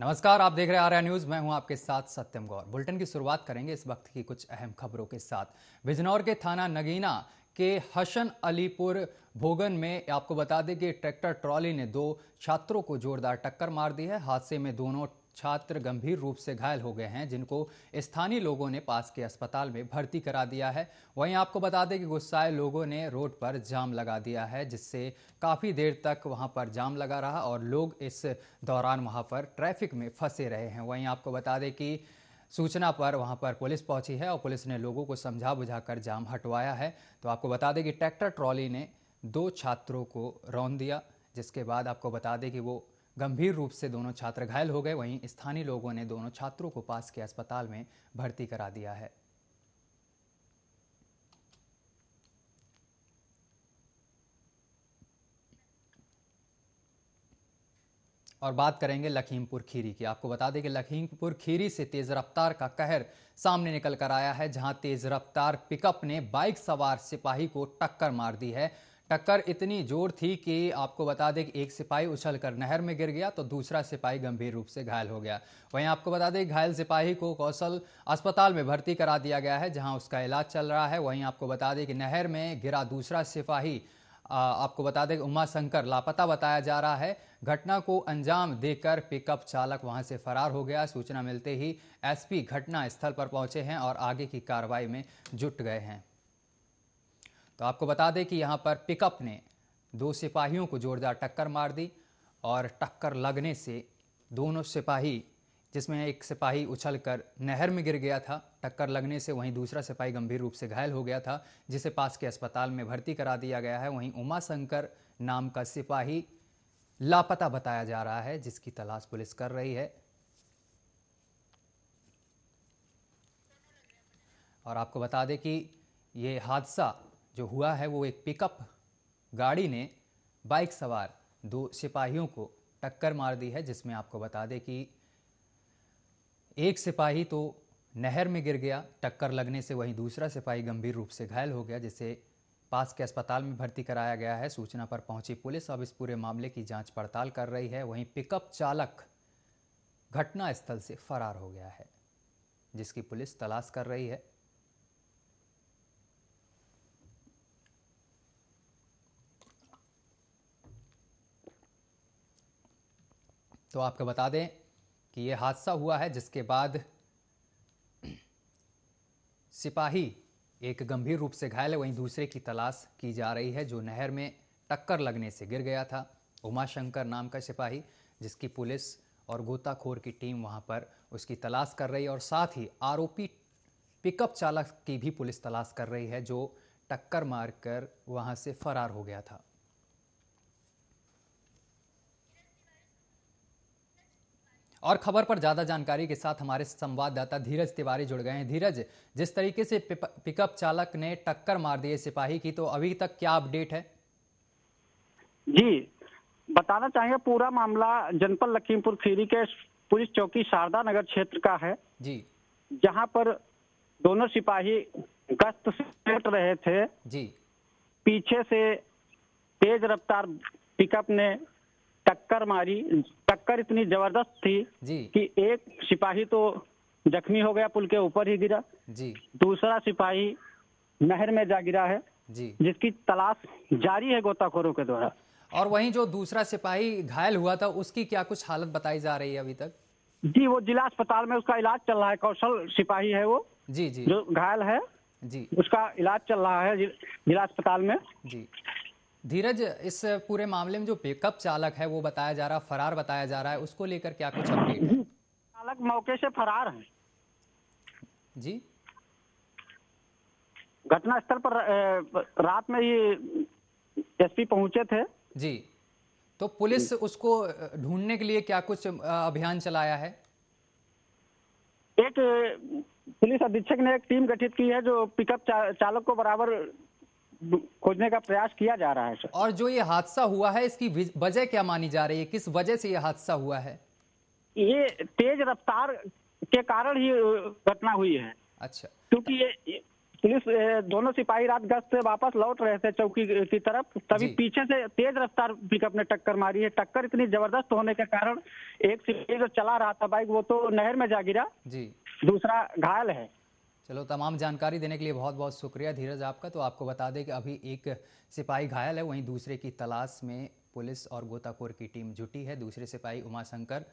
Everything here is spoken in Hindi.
नमस्कार आप देख रहे हैं आर्या न्यूज मैं हूं आपके साथ सत्यम गौर बुलेटिन की शुरुआत करेंगे इस वक्त की कुछ अहम खबरों के साथ बिजनौर के थाना नगीना के हसन अलीपुर भोगन में आपको बता दें कि ट्रैक्टर ट्रॉली ने दो छात्रों को जोरदार टक्कर मार दी है हादसे में दोनों छात्र गंभीर रूप से घायल हो गए हैं जिनको स्थानीय लोगों ने पास के अस्पताल में भर्ती करा दिया है वहीं आपको बता दें कि गुस्साए लोगों ने रोड पर जाम लगा दिया है जिससे काफ़ी देर तक वहां पर जाम लगा रहा और लोग इस दौरान वहां पर ट्रैफिक में फंसे रहे हैं वहीं आपको बता दें कि सूचना पर वहां पर पुलिस पहुंची है और पुलिस ने लोगों को समझा बुझाकर जाम हटवाया है तो आपको बता दें कि ट्रैक्टर ट्रॉली ने दो छात्रों को रौन दिया जिसके बाद आपको बता दें कि वो गंभीर रूप से दोनों छात्र घायल हो गए वहीं स्थानीय लोगों ने दोनों छात्रों को पास के अस्पताल में भर्ती करा दिया है और बात करेंगे लखीमपुर खीरी की आपको बता दें कि लखीमपुर खीरी से तेज रफ्तार का कहर सामने निकल कर आया है जहां तेज रफ्तार पिकअप ने बाइक सवार सिपाही को टक्कर मार दी है टक्कर इतनी जोर थी कि आपको बता दें कि एक सिपाही उछलकर नहर में गिर गया तो दूसरा सिपाही गंभीर रूप से घायल हो गया वहीं आपको बता दें घायल सिपाही को कौशल अस्पताल में भर्ती करा दिया गया है जहां उसका इलाज चल रहा है वहीं आपको बता दें कि नहर में गिरा दूसरा सिपाही आपको बता दें कि उमा शंकर लापता बताया जा रहा है घटना को अंजाम देकर पिकअप चालक वहां से फरार हो गया सूचना मिलते ही एसपी घटना स्थल पर पहुंचे हैं और आगे की कार्रवाई में जुट गए हैं तो आपको बता दें कि यहाँ पर पिकअप ने दो सिपाहियों को जोरदार टक्कर मार दी और टक्कर लगने से दोनों सिपाही जिसमें एक सिपाही उछलकर नहर में गिर गया था टक्कर लगने से वहीं दूसरा सिपाही गंभीर रूप से घायल हो गया था जिसे पास के अस्पताल में भर्ती करा दिया गया है वहीं उमा शंकर नाम का सिपाही लापता बताया जा रहा है जिसकी तलाश पुलिस कर रही है और आपको बता दें कि ये हादसा जो हुआ है वो एक पिकअप गाड़ी ने बाइक सवार दो सिपाहियों को टक्कर मार दी है जिसमें आपको बता दें कि एक सिपाही तो नहर में गिर गया टक्कर लगने से वहीं दूसरा सिपाही गंभीर रूप से घायल हो गया जिसे पास के अस्पताल में भर्ती कराया गया है सूचना पर पहुंची पुलिस अब इस पूरे मामले की जांच पड़ताल कर रही है वहीं पिकअप चालक घटनास्थल से फरार हो गया है जिसकी पुलिस तलाश कर रही है तो आपको बता दें कि ये हादसा हुआ है जिसके बाद सिपाही एक गंभीर रूप से घायल है वहीं दूसरे की तलाश की जा रही है जो नहर में टक्कर लगने से गिर गया था उमाशंकर नाम का सिपाही जिसकी पुलिस और गोताखोर की टीम वहां पर उसकी तलाश कर रही है और साथ ही आरोपी पिकअप चालक की भी पुलिस तलाश कर रही है जो टक्कर मारकर वहां से फरार हो गया था और खबर पर ज्यादा जानकारी के साथ हमारे संवाददाता धीरज तिवारी जुड़ गए हैं धीरज जिस तरीके से पिकअप चालक ने टक्कर मार दी सिपाही की तो अभी तक क्या अपडेट है जी बताना चाहेंगे पूरा मामला जनपद लखीमपुर खीरी के पुलिस चौकी शारदा नगर क्षेत्र का है जी जहां पर दोनों सिपाही गश्त सेट रहे थे जी पीछे से तेज रफ्तार पिकअप ने टक्कर मारी टक्कर इतनी जबरदस्त थी कि एक सिपाही तो जख्मी हो गया पुल के ऊपर ही गिरा जी दूसरा सिपाही नहर में जा गिरा है जी जिसकी तलाश जारी है गोताखोरों के द्वारा और वहीं जो दूसरा सिपाही घायल हुआ था उसकी क्या कुछ हालत बताई जा रही है अभी तक जी वो जिला अस्पताल में उसका इलाज चल रहा है कौशल सिपाही है वो जी जी जो घायल है जी उसका इलाज चल रहा है जिला अस्पताल में जी धीरज इस पूरे मामले में जो पिकअप चालक है वो बताया जा रहा फरार बताया जा रहा है उसको लेकर क्या कुछ अपडेट चालक मौके से फरार है जी घटना स्थल पर रात में ही एसपी पहुंचे थे जी तो पुलिस उसको ढूंढने के लिए क्या कुछ अभियान चलाया है एक पुलिस अधीक्षक ने एक टीम गठित की है जो पिकअप चा, चालक को बराबर खोजने का प्रयास किया जा रहा है सर और जो ये हादसा हुआ है इसकी वजह क्या मानी जा रही है किस वजह से ये हादसा हुआ है ये तेज रफ्तार के कारण ही घटना हुई है अच्छा क्योंकि ये पुलिस दोनों सिपाही रात गश्त से वापस लौट रहे थे चौकी की तरफ तभी पीछे से तेज रफ्तार पिकअप ने टक्कर मारी है टक्कर इतनी जबरदस्त होने के कारण एक सिपाही जो चला रहा था बाइक वो तो नहर में जा गिरा जी दूसरा घायल है चलो तमाम जानकारी देने के लिए बहुत बहुत शुक्रिया धीरज आपका तो आपको बता दें कि अभी एक सिपाही घायल है वहीं दूसरे की तलाश में पुलिस और गोताखोर की टीम जुटी है दूसरे सिपाही उमाशंकर